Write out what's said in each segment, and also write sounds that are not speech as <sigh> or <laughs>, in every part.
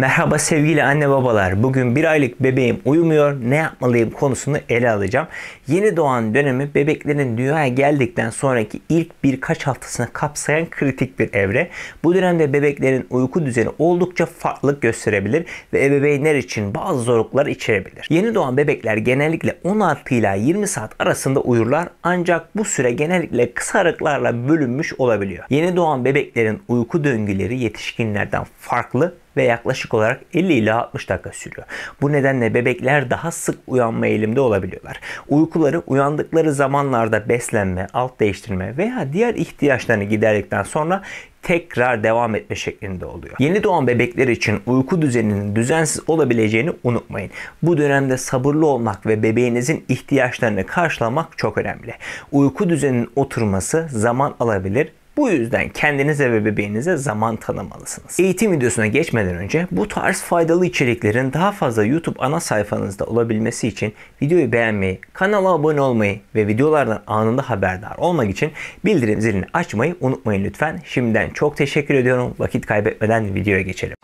Merhaba sevgili anne babalar. Bugün bir aylık bebeğim uyumuyor. Ne yapmalıyım konusunu ele alacağım. Yeni doğan dönemi bebeklerin dünyaya geldikten sonraki ilk birkaç haftasını kapsayan kritik bir evre. Bu dönemde bebeklerin uyku düzeni oldukça farklılık gösterebilir ve ebeveynler için bazı zorluklar içerebilir. Yeni doğan bebekler genellikle 16 ila 20 saat arasında uyurlar ancak bu süre genellikle kısa aralıklarla bölünmüş olabiliyor. Yeni doğan bebeklerin uyku döngüleri yetişkinlerden farklı ve yaklaşık olarak 50 ila 60 dakika sürüyor. Bu nedenle bebekler daha sık uyanma eğilimde olabiliyorlar. Uykuları uyandıkları zamanlarda beslenme, alt değiştirme veya diğer ihtiyaçlarını giderdikten sonra tekrar devam etme şeklinde oluyor. Yeni doğan bebekler için uyku düzeninin düzensiz olabileceğini unutmayın. Bu dönemde sabırlı olmak ve bebeğinizin ihtiyaçlarını karşılamak çok önemli. Uyku düzeninin oturması zaman alabilir bu yüzden kendinize ve bebeğinize zaman tanımalısınız. Eğitim videosuna geçmeden önce bu tarz faydalı içeriklerin daha fazla YouTube ana sayfanızda olabilmesi için videoyu beğenmeyi, kanala abone olmayı ve videolardan anında haberdar olmak için bildirim zilini açmayı unutmayın lütfen. Şimdiden çok teşekkür ediyorum. Vakit kaybetmeden videoya geçelim.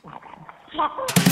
<laughs>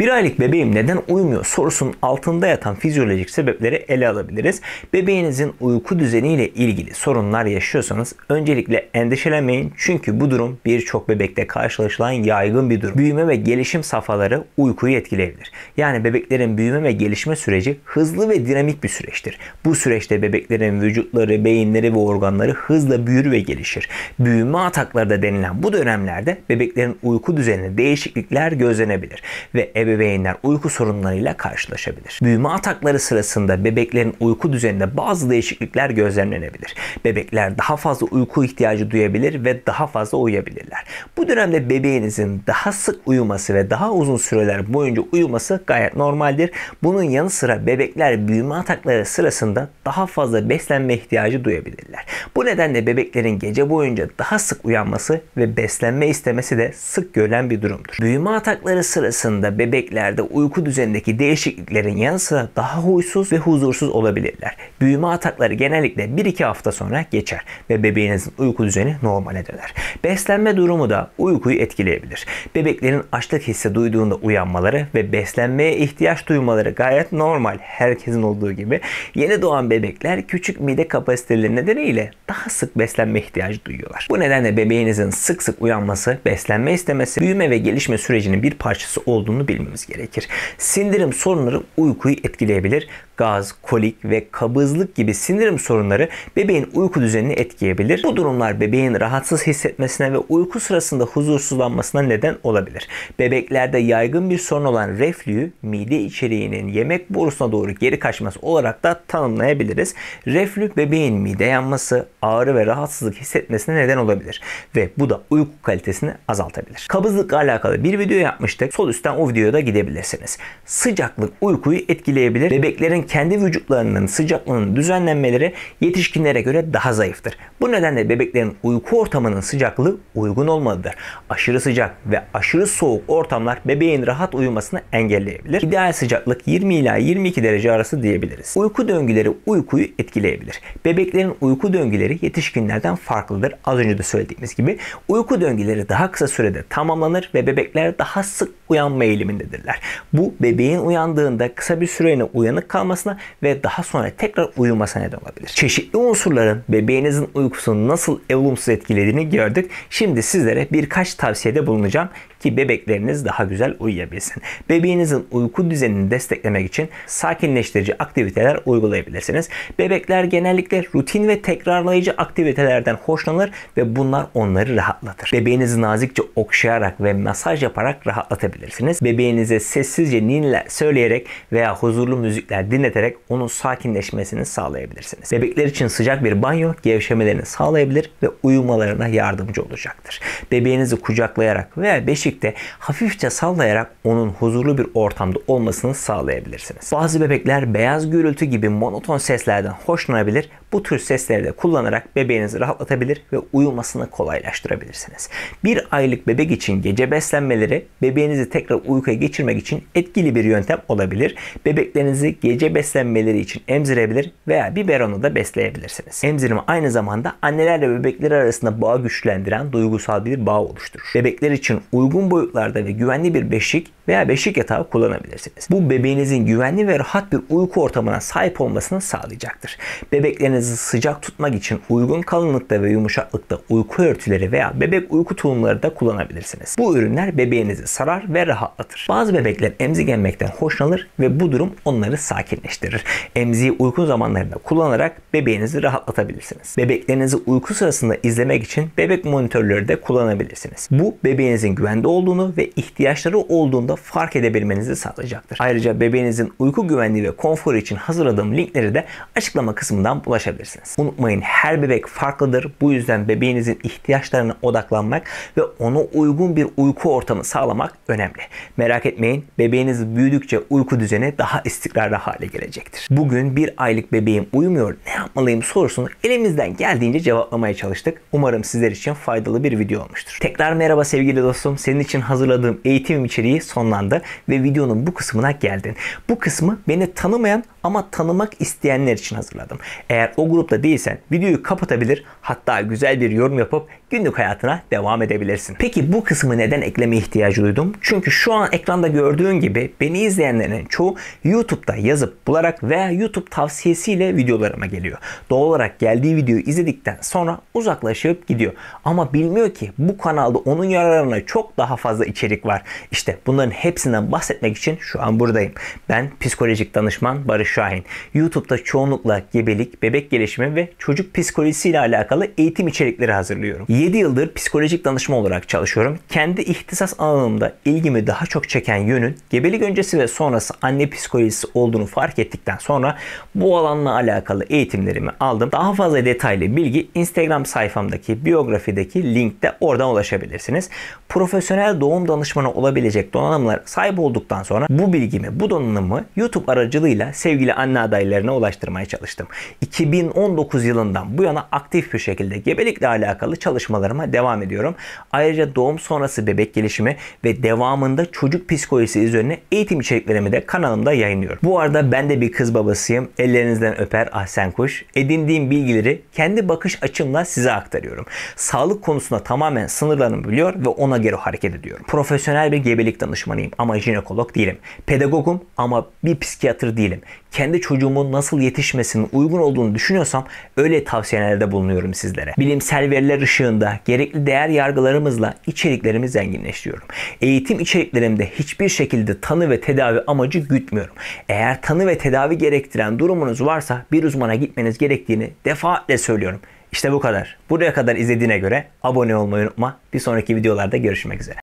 Bir aylık bebeğim neden uyumuyor sorusunun altında yatan fizyolojik sebepleri ele alabiliriz. Bebeğinizin uyku düzeniyle ilgili sorunlar yaşıyorsanız öncelikle endişelenmeyin çünkü bu durum birçok bebekte karşılaşılan yaygın bir durum. Büyüme ve gelişim safhaları uykuyu etkileyebilir. Yani bebeklerin büyüme ve gelişme süreci hızlı ve dinamik bir süreçtir. Bu süreçte bebeklerin vücutları, beyinleri ve organları hızla büyür ve gelişir. Büyüme atakları da denilen bu dönemlerde bebeklerin uyku düzenine değişiklikler gözlenebilir ve ebe ebeveynler uyku sorunlarıyla karşılaşabilir. Büyüme atakları sırasında bebeklerin uyku düzeninde bazı değişiklikler gözlemlenebilir. Bebekler daha fazla uyku ihtiyacı duyabilir ve daha fazla uyuyabilirler. Bu dönemde bebeğinizin daha sık uyuması ve daha uzun süreler boyunca uyuması gayet normaldir. Bunun yanı sıra bebekler büyüme atakları sırasında daha fazla beslenme ihtiyacı duyabilirler. Bu nedenle bebeklerin gece boyunca daha sık uyanması ve beslenme istemesi de sık görülen bir durumdur. Büyüme atakları sırasında bebek bebeklerde uyku düzenindeki değişikliklerin yanı sıra daha huysuz ve huzursuz olabilirler. Büyüme atakları genellikle 1-2 hafta sonra geçer ve bebeğinizin uyku düzeni normale eder. Beslenme durumu da uykuyu etkileyebilir. Bebeklerin açlık hissi duyduğunda uyanmaları ve beslenmeye ihtiyaç duymaları gayet normal herkesin olduğu gibi. Yeni doğan bebekler küçük mide kapasiteleri nedeniyle daha sık beslenme ihtiyacı duyuyorlar. Bu nedenle bebeğinizin sık sık uyanması, beslenme istemesi, büyüme ve gelişme sürecinin bir parçası olduğunu bilmiyoruz etmemiz gerekir. Sindirim sorunları uykuyu etkileyebilir gaz, kolik ve kabızlık gibi sindirim sorunları bebeğin uyku düzenini etkileyebilir. Bu durumlar bebeğin rahatsız hissetmesine ve uyku sırasında huzursuzlanmasına neden olabilir. Bebeklerde yaygın bir sorun olan reflüyü mide içeriğinin yemek borusuna doğru geri kaçması olarak da tanımlayabiliriz. Reflü bebeğin mide yanması, ağrı ve rahatsızlık hissetmesine neden olabilir ve bu da uyku kalitesini azaltabilir. Kabızlıkla alakalı bir video yapmıştık. Sol üstten o videoya da gidebilirsiniz. Sıcaklık uykuyu etkileyebilir. Bebeklerin kendi vücutlarının sıcaklığının düzenlenmeleri yetişkinlere göre daha zayıftır. Bu nedenle bebeklerin uyku ortamının sıcaklığı uygun olmalıdır. Aşırı sıcak ve aşırı soğuk ortamlar bebeğin rahat uyumasını engelleyebilir. İdeal sıcaklık 20 ila 22 derece arası diyebiliriz. Uyku döngüleri uykuyu etkileyebilir. Bebeklerin uyku döngüleri yetişkinlerden farklıdır. Az önce de söylediğimiz gibi uyku döngüleri daha kısa sürede tamamlanır ve bebekler daha sık uyanma eğilimindedirler. Bu bebeğin uyandığında kısa bir süreliğine uyanık kalmasına ve daha sonra tekrar uyumasına neden olabilir. Çeşitli unsurların bebeğinizin uykusunu nasıl olumsuz etkilediğini gördük. Şimdi sizlere birkaç tavsiyede bulunacağım ki bebekleriniz daha güzel uyuyabilsin. Bebeğinizin uyku düzenini desteklemek için sakinleştirici aktiviteler uygulayabilirsiniz. Bebekler genellikle rutin ve tekrarlayıcı aktivitelerden hoşlanır ve bunlar onları rahatlatır. Bebeğinizi nazikçe okşayarak ve masaj yaparak rahatlatabilirsiniz. Bebeğinize sessizce ninle söyleyerek veya huzurlu müzikler dinleterek onun sakinleşmesini sağlayabilirsiniz. Bebekler için sıcak bir banyo gevşemelerini sağlayabilir ve uyumalarına yardımcı olacaktır. Bebeğinizi kucaklayarak veya beşik de hafifçe sallayarak onun huzurlu bir ortamda olmasını sağlayabilirsiniz. Bazı bebekler beyaz gürültü gibi monoton seslerden hoşlanabilir. Bu tür sesleri de kullanarak bebeğinizi rahatlatabilir ve uyumasını kolaylaştırabilirsiniz. Bir aylık bebek için gece beslenmeleri bebeğinizi tekrar uykuya geçirmek için etkili bir yöntem olabilir. Bebeklerinizi gece beslenmeleri için emzirebilir veya biberonu da besleyebilirsiniz. Emzirme aynı zamanda annelerle bebekler arasında bağ güçlendiren duygusal bir bağ oluşturur. Bebekler için uygun boyutlarda ve güvenli bir beşik veya beşik yatağı kullanabilirsiniz. Bu bebeğinizin güvenli ve rahat bir uyku ortamına sahip olmasını sağlayacaktır. Bebekleriniz Bebeğinizi sıcak tutmak için uygun kalınlıkta ve yumuşaklıkta uyku örtüleri veya bebek uyku tulumları da kullanabilirsiniz. Bu ürünler bebeğinizi sarar ve rahatlatır. Bazı bebekler emzigenmekten hoşlanır ve bu durum onları sakinleştirir. Emziği uyku zamanlarında kullanarak bebeğinizi rahatlatabilirsiniz. Bebeklerinizi uyku sırasında izlemek için bebek monitörleri de kullanabilirsiniz. Bu bebeğinizin güvende olduğunu ve ihtiyaçları olduğunda fark edebilmenizi sağlayacaktır. Ayrıca bebeğinizin uyku güvenliği ve konforu için hazırladığım linkleri de açıklama kısmından bulaşabilirsiniz açabilirsiniz. Unutmayın her bebek farklıdır. Bu yüzden bebeğinizin ihtiyaçlarına odaklanmak ve ona uygun bir uyku ortamı sağlamak önemli. Merak etmeyin bebeğiniz büyüdükçe uyku düzeni daha istikrarlı hale gelecektir. Bugün bir aylık bebeğim uyumuyor ne yapmalıyım sorusunu elimizden geldiğince cevaplamaya çalıştık. Umarım sizler için faydalı bir video olmuştur. Tekrar merhaba sevgili dostum. Senin için hazırladığım eğitim içeriği sonlandı ve videonun bu kısmına geldin. Bu kısmı beni tanımayan ama tanımak isteyenler için hazırladım. Eğer o grupta değilsen videoyu kapatabilir hatta güzel bir yorum yapıp günlük hayatına devam edebilirsin. Peki bu kısmı neden ekleme ihtiyacı duydum? Çünkü şu an ekranda gördüğün gibi beni izleyenlerin çoğu YouTube'da yazıp bularak veya YouTube tavsiyesiyle videolarıma geliyor. Doğal olarak geldiği videoyu izledikten sonra uzaklaşıp gidiyor. Ama bilmiyor ki bu kanalda onun yararına çok daha fazla içerik var. İşte bunların hepsinden bahsetmek için şu an buradayım. Ben psikolojik danışman Barış Şahin. YouTube'da çoğunlukla gebelik, bebek meslek gelişimi ve çocuk psikolojisi ile alakalı eğitim içerikleri hazırlıyorum. 7 yıldır psikolojik danışma olarak çalışıyorum. Kendi ihtisas alanımda ilgimi daha çok çeken yönün gebelik öncesi ve sonrası anne psikolojisi olduğunu fark ettikten sonra bu alanla alakalı eğitimlerimi aldım. Daha fazla detaylı bilgi Instagram sayfamdaki biyografideki linkte oradan ulaşabilirsiniz. Profesyonel doğum danışmanı olabilecek donanımlar sahip olduktan sonra bu bilgimi, bu donanımı YouTube aracılığıyla sevgili anne adaylarına ulaştırmaya çalıştım. 2000 2019 yılından bu yana aktif bir şekilde gebelikle alakalı çalışmalarıma devam ediyorum. Ayrıca doğum sonrası bebek gelişimi ve devamında çocuk psikolojisi üzerine eğitim içeriklerimi de kanalımda yayınlıyorum. Bu arada ben de bir kız babasıyım. Ellerinizden öper Ahsen Kuş. Edindiğim bilgileri kendi bakış açımla size aktarıyorum. Sağlık konusunda tamamen sınırlarımı biliyor ve ona geri hareket ediyorum. Profesyonel bir gebelik danışmanıyım ama jinekolog değilim. Pedagogum ama bir psikiyatr değilim kendi çocuğumun nasıl yetişmesinin uygun olduğunu düşünüyorsam öyle tavsiyelerde bulunuyorum sizlere. Bilimsel veriler ışığında gerekli değer yargılarımızla içeriklerimi zenginleştiriyorum. Eğitim içeriklerimde hiçbir şekilde tanı ve tedavi amacı gütmüyorum. Eğer tanı ve tedavi gerektiren durumunuz varsa bir uzmana gitmeniz gerektiğini defaatle söylüyorum. İşte bu kadar. Buraya kadar izlediğine göre abone olmayı unutma. Bir sonraki videolarda görüşmek üzere.